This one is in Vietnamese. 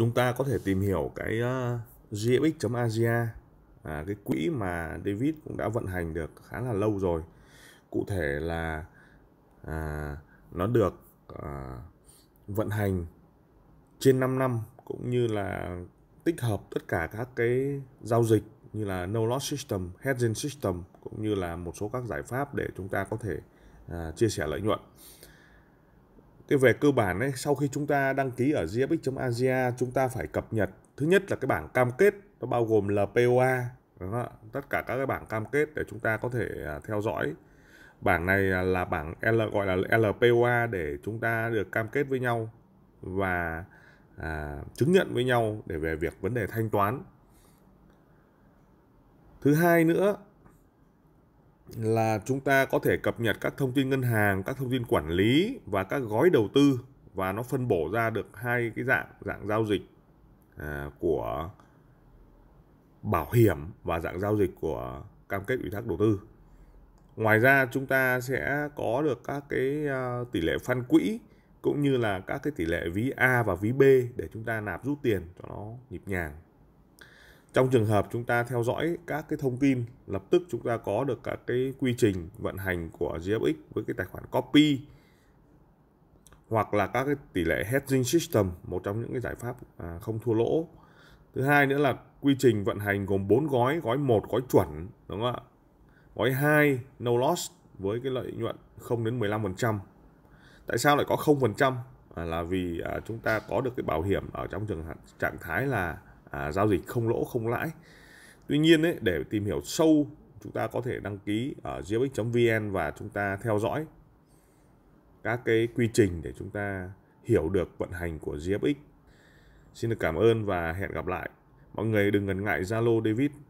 chúng ta có thể tìm hiểu cái uh, ờ, gx.asia à, cái quỹ mà David cũng đã vận hành được khá là lâu rồi cụ thể là à, nó được à, vận hành trên 5 năm cũng như là tích hợp tất cả các cái giao dịch như là no loss system, hedging system cũng như là một số các giải pháp để chúng ta có thể à, chia sẻ lợi nhuận. Thế về cơ bản ấy, sau khi chúng ta đăng ký ở gfx.asia, chúng ta phải cập nhật thứ nhất là cái bảng cam kết nó bao gồm LPOA đúng không? tất cả các cái bảng cam kết để chúng ta có thể à, theo dõi bảng này à, là bảng L gọi là LPOA để chúng ta được cam kết với nhau và à, chứng nhận với nhau để về việc vấn đề thanh toán thứ hai nữa là chúng ta có thể cập nhật các thông tin ngân hàng, các thông tin quản lý và các gói đầu tư và nó phân bổ ra được hai cái dạng dạng giao dịch à, của bảo hiểm và dạng giao dịch của cam kết ủy thác đầu tư. Ngoài ra chúng ta sẽ có được các cái à, tỷ lệ phân quỹ cũng như là các cái tỷ lệ ví A và ví B để chúng ta nạp rút tiền cho nó nhịp nhàng trong trường hợp chúng ta theo dõi các cái thông tin lập tức chúng ta có được các cái quy trình vận hành của GFX với cái tài khoản copy hoặc là các cái tỷ lệ hedging system một trong những cái giải pháp à, không thua lỗ thứ hai nữa là quy trình vận hành gồm 4 gói gói 1 gói chuẩn đúng không ạ gói 2 no loss với cái lợi nhuận 0 đến 15% tại sao lại có 0% à, là vì à, chúng ta có được cái bảo hiểm ở trong trường trạng thái là à, giao dịch không lỗ không lãi tuy nhiên ấy, để tìm hiểu sâu chúng ta có thể đăng ký ở gfx.vn và chúng ta theo dõi các cái quy trình để chúng ta hiểu được vận hành của GFX. Xin được cảm ơn và hẹn gặp lại. Mọi người đừng ngần ngại Zalo David